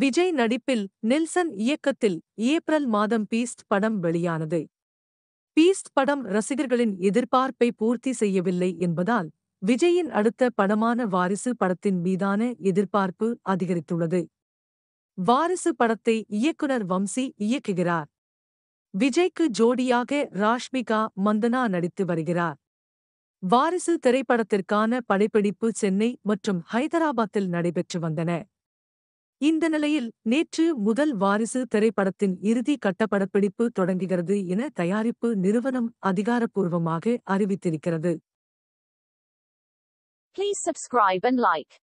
விஜய் நடிப்பில் நெல்சன் இயக்கத்தில் ஏப்ரல் மாதம் பீஸ்ட் படம் வெளியானது பீஸ்ட் படம் ரசிகர்களின் எதிர்பார்ப்பை பூர்த்தி செய்யவில்லை என்பதால் விஜயின் அடுத்த படமான வாரிசு படத்தின் மீதான எதிர்பார்ப்பு அதிகரித்துள்ளது வாரிசு படத்தை இயக்குனர் வம்சி இயக்குகிறார் விஜய்க்கு ஜோடியாக ராஷ்மிகா மந்தனா நடித்து வருகிறார் வாரிசு திரைப்படத்திற்கான படைப்பிடிப்பு சென்னை மற்றும் ஹைதராபாத்தில் நடைபெற்று வந்தன இந்த நிலையில் நேற்று முதல் வாரிசு திரைப்படத்தின் இறுதி கட்டப்படப்பிடிப்பு தொடங்குகிறது என தயாரிப்பு நிறுவனம் அதிகாரப்பூர்வமாக அறிவித்திருக்கிறது Please subscribe and like.